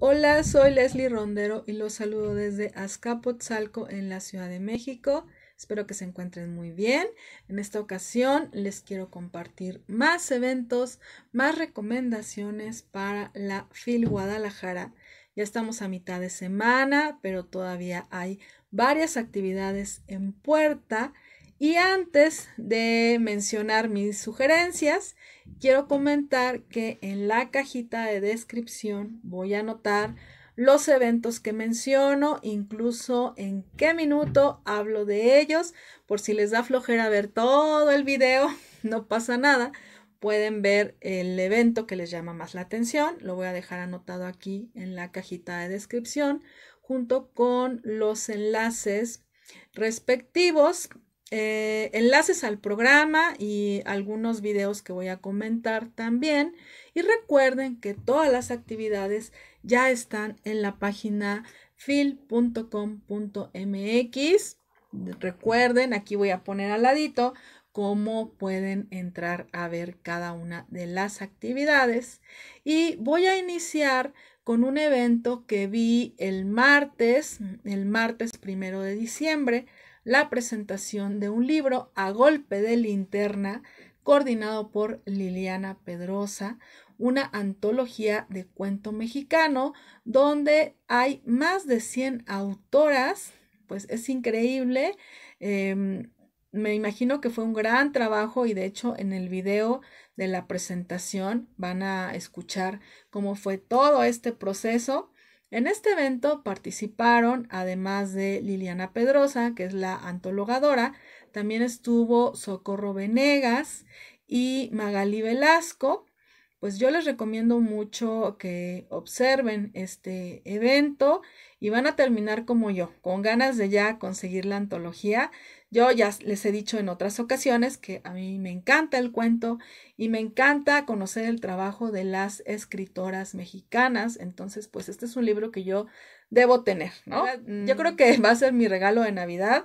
Hola, soy Leslie Rondero y los saludo desde Azcapotzalco en la Ciudad de México. Espero que se encuentren muy bien. En esta ocasión les quiero compartir más eventos, más recomendaciones para la FIL Guadalajara. Ya estamos a mitad de semana, pero todavía hay varias actividades en puerta y antes de mencionar mis sugerencias, quiero comentar que en la cajita de descripción voy a anotar los eventos que menciono, incluso en qué minuto hablo de ellos, por si les da flojera ver todo el video, no pasa nada, pueden ver el evento que les llama más la atención, lo voy a dejar anotado aquí en la cajita de descripción, junto con los enlaces respectivos eh, enlaces al programa y algunos videos que voy a comentar también. Y recuerden que todas las actividades ya están en la página fil.com.mx. Recuerden, aquí voy a poner al ladito cómo pueden entrar a ver cada una de las actividades. Y voy a iniciar con un evento que vi el martes, el martes primero de diciembre, la presentación de un libro a golpe de linterna coordinado por Liliana Pedrosa, una antología de cuento mexicano donde hay más de 100 autoras, pues es increíble. Em, me imagino que fue un gran trabajo y de hecho en el video de la presentación van a escuchar cómo fue todo este proceso. En este evento participaron, además de Liliana Pedrosa, que es la antologadora, también estuvo Socorro Venegas y Magali Velasco. Pues yo les recomiendo mucho que observen este evento y van a terminar como yo, con ganas de ya conseguir la antología. Yo ya les he dicho en otras ocasiones que a mí me encanta el cuento y me encanta conocer el trabajo de las escritoras mexicanas. Entonces, pues este es un libro que yo debo tener, ¿no? Yo creo mm. que va a ser mi regalo de Navidad,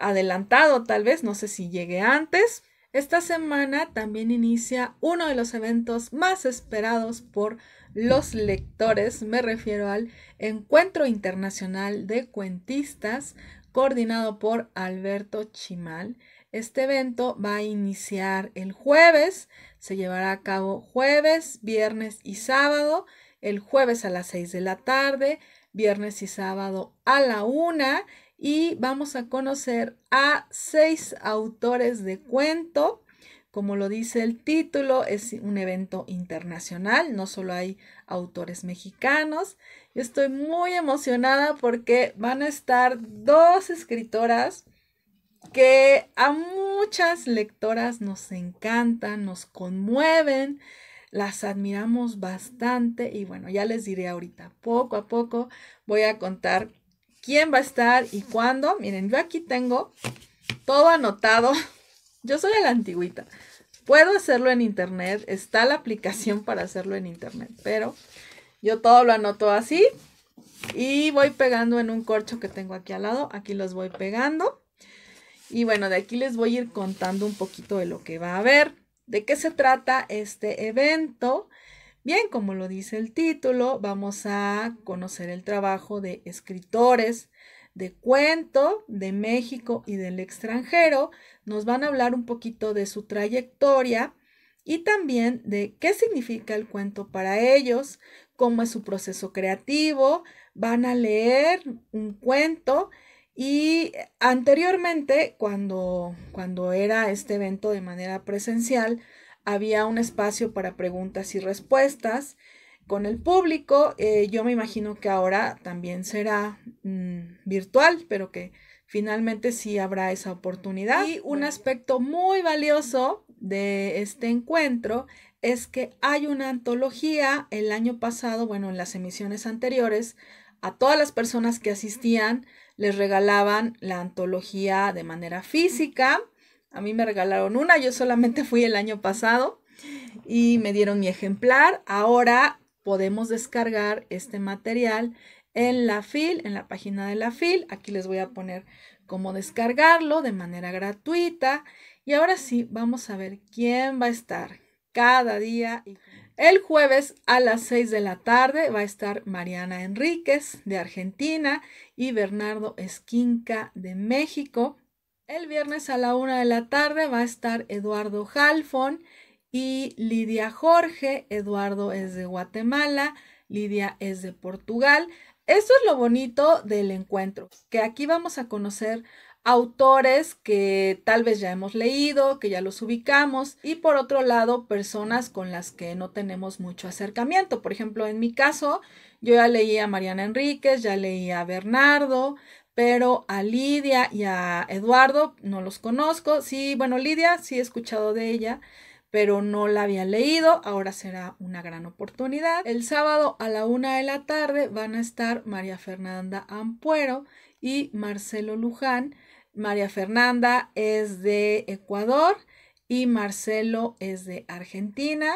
adelantado tal vez, no sé si llegue antes. Esta semana también inicia uno de los eventos más esperados por los lectores, me refiero al Encuentro Internacional de Cuentistas coordinado por Alberto Chimal. Este evento va a iniciar el jueves, se llevará a cabo jueves, viernes y sábado, el jueves a las 6 de la tarde, viernes y sábado a la una y vamos a conocer a seis autores de cuento como lo dice el título, es un evento internacional, no solo hay autores mexicanos. estoy muy emocionada porque van a estar dos escritoras que a muchas lectoras nos encantan, nos conmueven, las admiramos bastante y bueno, ya les diré ahorita, poco a poco voy a contar quién va a estar y cuándo. Miren, yo aquí tengo todo anotado yo soy la antigüita. Puedo hacerlo en internet, está la aplicación para hacerlo en internet, pero yo todo lo anoto así y voy pegando en un corcho que tengo aquí al lado, aquí los voy pegando. Y bueno, de aquí les voy a ir contando un poquito de lo que va a haber. ¿De qué se trata este evento? Bien, como lo dice el título, vamos a conocer el trabajo de escritores, de cuento de México y del extranjero. Nos van a hablar un poquito de su trayectoria y también de qué significa el cuento para ellos, cómo es su proceso creativo. Van a leer un cuento y anteriormente, cuando, cuando era este evento de manera presencial, había un espacio para preguntas y respuestas con el público. Eh, yo me imagino que ahora también será mm, virtual, pero que finalmente sí habrá esa oportunidad. Y un aspecto muy valioso de este encuentro es que hay una antología el año pasado, bueno, en las emisiones anteriores, a todas las personas que asistían les regalaban la antología de manera física. A mí me regalaron una, yo solamente fui el año pasado y me dieron mi ejemplar. Ahora podemos descargar este material en la FIL, en la página de la FIL. Aquí les voy a poner cómo descargarlo de manera gratuita. Y ahora sí, vamos a ver quién va a estar cada día. El jueves a las 6 de la tarde va a estar Mariana Enríquez de Argentina y Bernardo Esquinca de México. El viernes a la 1 de la tarde va a estar Eduardo Halfon y Lidia Jorge, Eduardo es de Guatemala, Lidia es de Portugal. Eso es lo bonito del encuentro, que aquí vamos a conocer autores que tal vez ya hemos leído, que ya los ubicamos, y por otro lado, personas con las que no tenemos mucho acercamiento. Por ejemplo, en mi caso, yo ya leí a Mariana Enríquez, ya leí a Bernardo, pero a Lidia y a Eduardo no los conozco. Sí, bueno, Lidia sí he escuchado de ella pero no la había leído, ahora será una gran oportunidad. El sábado a la una de la tarde van a estar María Fernanda Ampuero y Marcelo Luján. María Fernanda es de Ecuador y Marcelo es de Argentina.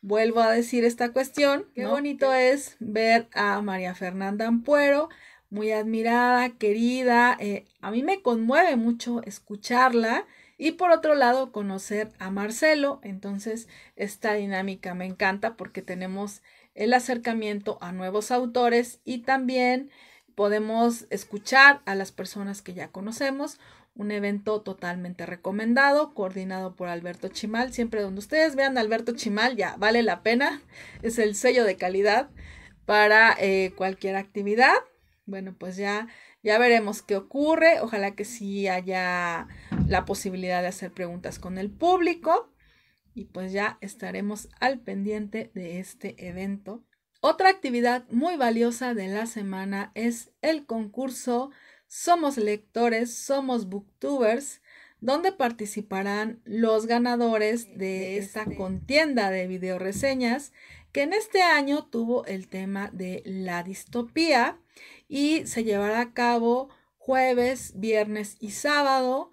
Vuelvo a decir esta cuestión. Qué bonito es ver a María Fernanda Ampuero, muy admirada, querida. Eh, a mí me conmueve mucho escucharla y por otro lado, conocer a Marcelo. Entonces, esta dinámica me encanta porque tenemos el acercamiento a nuevos autores y también podemos escuchar a las personas que ya conocemos. Un evento totalmente recomendado, coordinado por Alberto Chimal. Siempre donde ustedes vean a Alberto Chimal, ya vale la pena. Es el sello de calidad para eh, cualquier actividad. Bueno, pues ya ya veremos qué ocurre. Ojalá que sí haya la posibilidad de hacer preguntas con el público. Y pues ya estaremos al pendiente de este evento. Otra actividad muy valiosa de la semana es el concurso Somos Lectores, Somos Booktubers, donde participarán los ganadores de esta este contienda de videoreseñas que en este año tuvo el tema de la distopía y se llevará a cabo jueves, viernes y sábado,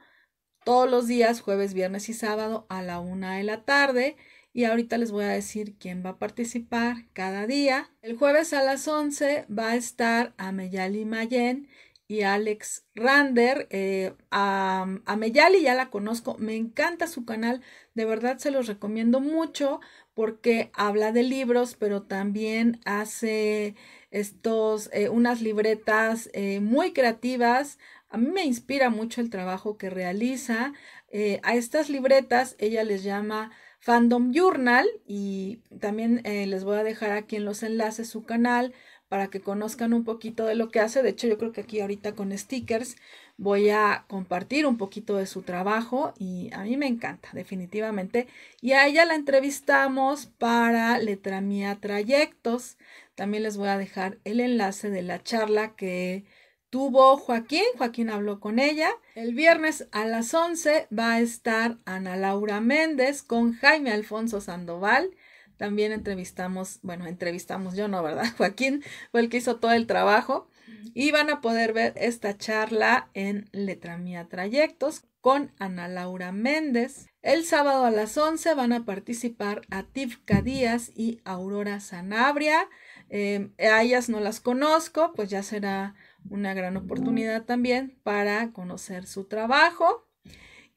todos los días, jueves, viernes y sábado a la una de la tarde. Y ahorita les voy a decir quién va a participar cada día. El jueves a las 11 va a estar Ameyali Mayen y Alex Rander. Eh, a, a Meyali ya la conozco, me encanta su canal, de verdad se los recomiendo mucho porque habla de libros, pero también hace estos, eh, unas libretas eh, muy creativas. A mí me inspira mucho el trabajo que realiza. Eh, a estas libretas ella les llama Fandom Journal y también les voy a dejar aquí en los enlaces su canal para que conozcan un poquito de lo que hace. De hecho, yo creo que aquí ahorita con stickers voy a compartir un poquito de su trabajo y a mí me encanta, definitivamente. Y a ella la entrevistamos para Letra Mía Trayectos. También les voy a dejar el enlace de la charla que tuvo Joaquín. Joaquín habló con ella. El viernes a las 11 va a estar Ana Laura Méndez con Jaime Alfonso Sandoval también entrevistamos, bueno, entrevistamos yo no, ¿verdad? Joaquín fue el que hizo todo el trabajo. Y van a poder ver esta charla en Letra Mía Trayectos con Ana Laura Méndez. El sábado a las 11 van a participar Tifka Díaz y Aurora Sanabria. Eh, a ellas no las conozco, pues ya será una gran oportunidad también para conocer su trabajo.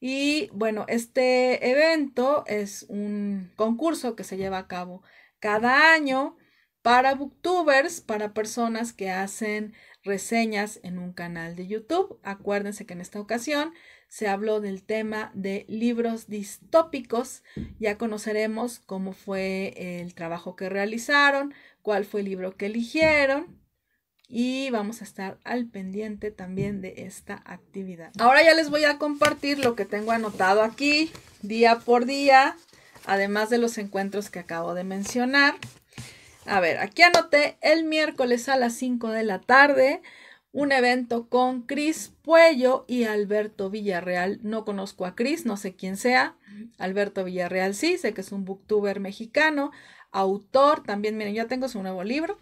Y bueno, este evento es un concurso que se lleva a cabo cada año para booktubers, para personas que hacen reseñas en un canal de YouTube. Acuérdense que en esta ocasión se habló del tema de libros distópicos. Ya conoceremos cómo fue el trabajo que realizaron, cuál fue el libro que eligieron y vamos a estar al pendiente también de esta actividad. Ahora ya les voy a compartir lo que tengo anotado aquí día por día, además de los encuentros que acabo de mencionar. A ver, aquí anoté el miércoles a las 5 de la tarde un evento con Cris Puello y Alberto Villarreal. No conozco a Cris, no sé quién sea. Alberto Villarreal sí, sé que es un booktuber mexicano, autor también. Miren, ya tengo su nuevo libro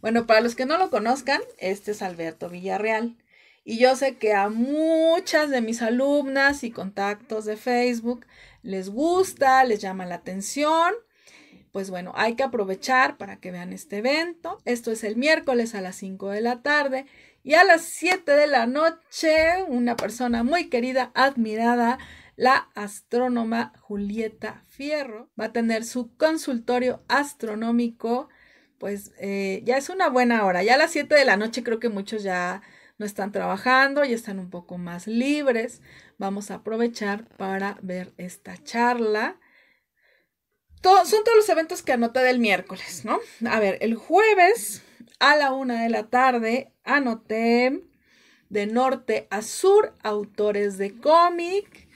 bueno, para los que no lo conozcan, este es Alberto Villarreal. Y yo sé que a muchas de mis alumnas y contactos de Facebook les gusta, les llama la atención. Pues bueno, hay que aprovechar para que vean este evento. Esto es el miércoles a las 5 de la tarde y a las 7 de la noche una persona muy querida, admirada, la astrónoma Julieta Fierro, va a tener su consultorio astronómico pues eh, ya es una buena hora. Ya a las 7 de la noche creo que muchos ya no están trabajando, y están un poco más libres. Vamos a aprovechar para ver esta charla. son todos los eventos que anoté del miércoles, ¿no? A ver, el jueves a la una de la tarde anoté de norte a sur autores de cómic.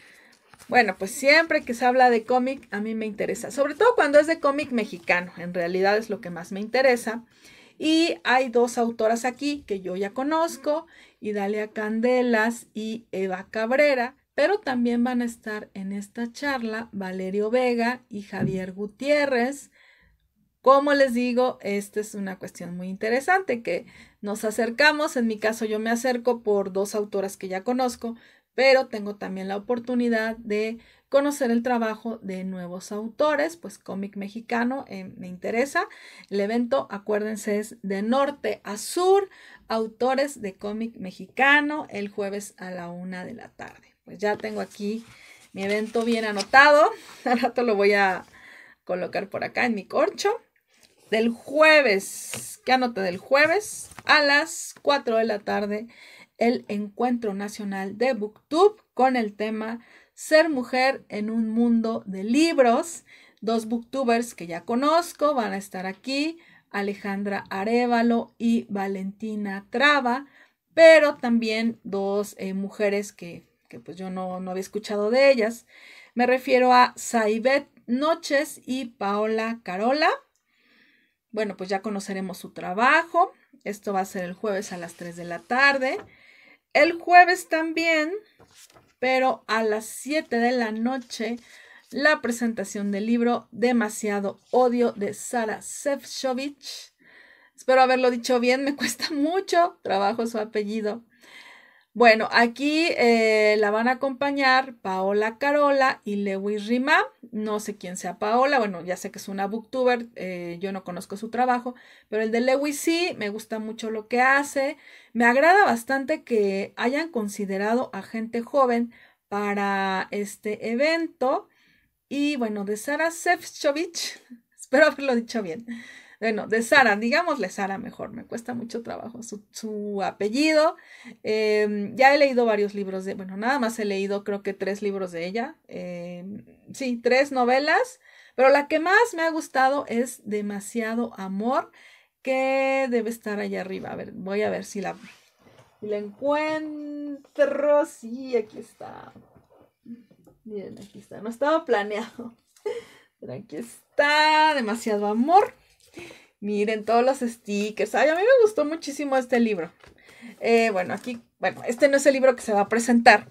Bueno, pues siempre que se habla de cómic, a mí me interesa, sobre todo cuando es de cómic mexicano, en realidad es lo que más me interesa. Y hay dos autoras aquí que yo ya conozco, Idalia Candelas y Eva Cabrera, pero también van a estar en esta charla Valerio Vega y Javier Gutiérrez. Como les digo, esta es una cuestión muy interesante que nos acercamos, en mi caso yo me acerco por dos autoras que ya conozco, pero tengo también la oportunidad de conocer el trabajo de nuevos autores, pues cómic mexicano eh, me interesa. El evento, acuérdense, es de norte a sur, autores de cómic mexicano, el jueves a la una de la tarde. Pues ya tengo aquí mi evento bien anotado, al rato lo voy a colocar por acá en mi corcho. Del jueves, que anote Del jueves a las 4 de la tarde el Encuentro Nacional de Booktube con el tema Ser mujer en un mundo de libros. Dos booktubers que ya conozco van a estar aquí, Alejandra Arevalo y Valentina Traba, pero también dos eh, mujeres que, pues yo no, no había escuchado de ellas. Me refiero a Saibet Noches y Paola Carola. Bueno, pues ya conoceremos su trabajo. Esto va a ser el jueves a las 3 de la tarde. El jueves también, pero a las 7 de la noche, la presentación del libro Demasiado Odio de Sara Sefcovic. Espero haberlo dicho bien, me cuesta mucho trabajo su apellido. Bueno, aquí eh, la van a acompañar Paola Carola y Lewis Rima. No sé quién sea Paola, bueno, ya sé que es una booktuber, eh, yo no conozco su trabajo, pero el de Lewis sí, me gusta mucho lo que hace. Me agrada bastante que hayan considerado a gente joven para este evento. Y bueno, de Sara Sefcovic, espero haberlo dicho bien bueno, de Sara, digámosle Sara mejor, me cuesta mucho trabajo su, apellido. Em, ya he leído varios libros de, bueno, nada más he leído creo que tres libros de ella, em, sí, tres novelas, pero la que más me ha gustado es Demasiado Amor, que debe estar allá arriba. A ver, voy a ver si la, la encuentro. Sí, aquí está. Miren, aquí está, no estaba planeado. Pero aquí está, demasiado amor. Miren todos los stickers. Ay, a mí me gustó muchísimo este libro. Eh, bueno, aquí, bueno, este no es el libro que se va a presentar,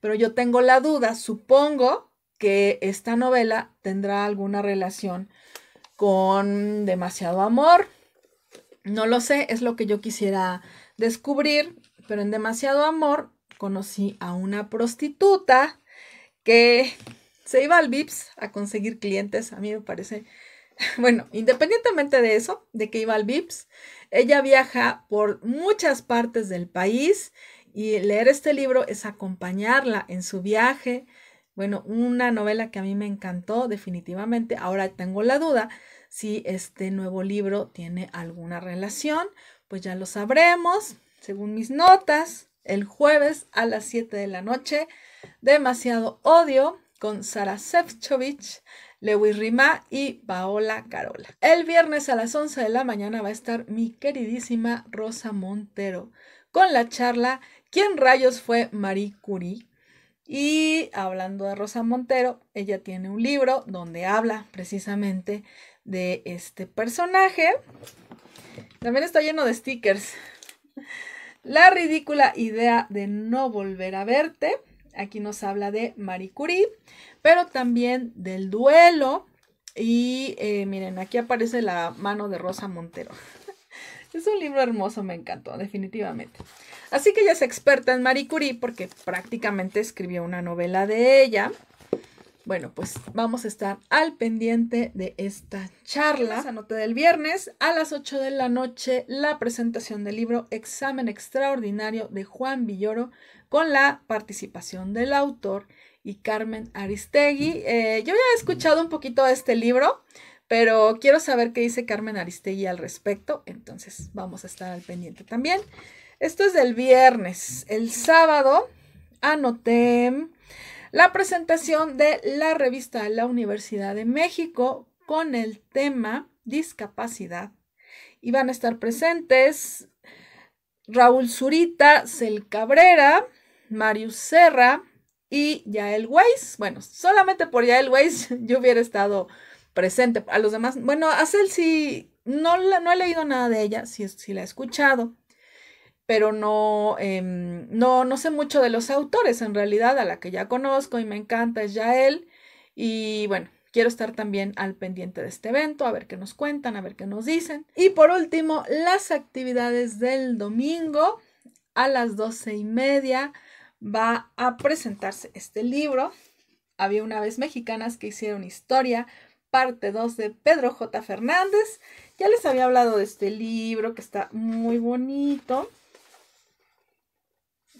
pero yo tengo la duda, supongo que esta novela tendrá alguna relación con demasiado amor. No lo sé, es lo que yo quisiera descubrir, pero en demasiado amor conocí a una prostituta que se iba al VIPS a conseguir clientes. A mí me parece bueno, independientemente de eso, de que iba al VIPS, ella viaja por muchas partes del país y leer este libro es acompañarla en su viaje. Bueno, una novela que a mí me encantó definitivamente. Ahora tengo la duda si este nuevo libro tiene alguna relación, pues ya lo sabremos, según mis notas, el jueves a las 7 de la noche, Demasiado Odio con Sara Sefcovic Lewis Rima y Paola Carola. El viernes a las 11 de la mañana va a estar mi queridísima Rosa Montero con la charla ¿Quién rayos fue Marie Curie? Y hablando de Rosa Montero, ella tiene un libro donde habla precisamente de este personaje. También está lleno de stickers. La ridícula idea de no volver a verte. Aquí nos habla de Marie Curie, pero también del duelo. Y eh, miren, aquí aparece la mano de Rosa Montero. es un libro hermoso, me encantó, definitivamente. Así que ella es experta en Marie Curie porque prácticamente escribió una novela de ella. Bueno, pues vamos a estar al pendiente de esta charla. Anote del viernes a las 8 de la noche la presentación del libro Examen Extraordinario de Juan Villoro con la participación del autor y Carmen Aristegui. Eh, yo ya he escuchado un poquito de este libro, pero quiero saber qué dice Carmen Aristegui al respecto, entonces vamos a estar al pendiente también. Esto es del viernes. El sábado anoté la presentación de la revista La Universidad de México con el tema discapacidad. Y van a estar presentes Raúl Zurita, Cel Cabrera, Marius Serra y Yael Weiss. Bueno, solamente por Yael Weiss yo hubiera estado presente. A los demás, bueno, a sí, no, no he leído nada de ella, sí, la he escuchado, pero no, em, no, no sé mucho de los autores. En realidad, a la que ya conozco y me encanta es Yael. Y bueno, quiero estar también al pendiente de este evento, a ver qué nos cuentan, a ver qué nos dicen. Y por último, las actividades del domingo a las doce y media va a presentarse este libro. Había una vez mexicanas que hicieron historia, parte 2 de Pedro J. Fernández. Ya les había hablado de este libro que está muy bonito.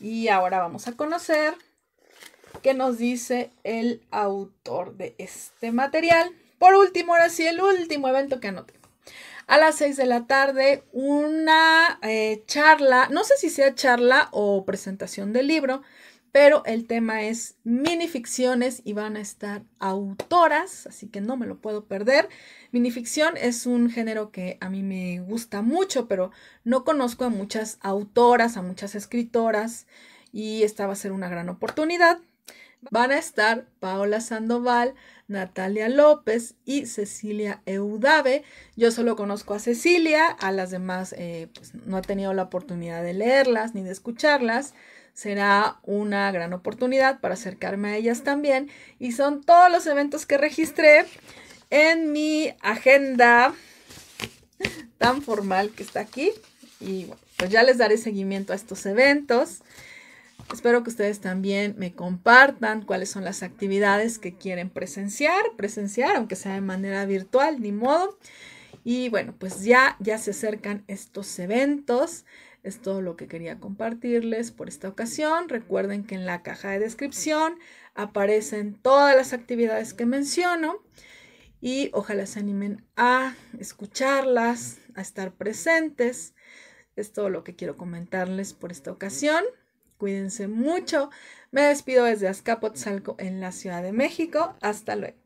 Y ahora vamos a conocer qué nos dice el autor de este material. Por último, ahora sí, el último evento que anoté. A las 6 de la tarde, una eh, charla, no sé si sea charla o presentación del libro, pero el tema es minificciones y van a estar autoras, así que no me lo puedo perder. Minificción es un género que a mí me gusta mucho, pero no conozco a muchas autoras, a muchas escritoras y esta va a ser una gran oportunidad Van a estar Paola Sandoval, Natalia López y Cecilia Eudave. Yo solo conozco a Cecilia, a las demás eh, pues, no he tenido la oportunidad de leerlas ni de escucharlas. Será una gran oportunidad para acercarme a ellas también. Y son todos los eventos que registré en mi agenda tan formal que está aquí. Y bueno, pues ya les daré seguimiento a estos eventos. Espero que ustedes también me compartan cuáles son las actividades que quieren presenciar, presenciar, aunque sea de manera virtual, ni modo. Y bueno, pues ya, ya se acercan estos eventos. Es todo lo que quería compartirles por esta ocasión. Recuerden que en la caja de descripción aparecen todas las actividades que menciono y ojalá se animen a escucharlas, a estar presentes. Es todo lo que quiero comentarles por esta ocasión. Cuídense mucho. Me despido desde Azcapotzalco en la Ciudad de México. Hasta luego.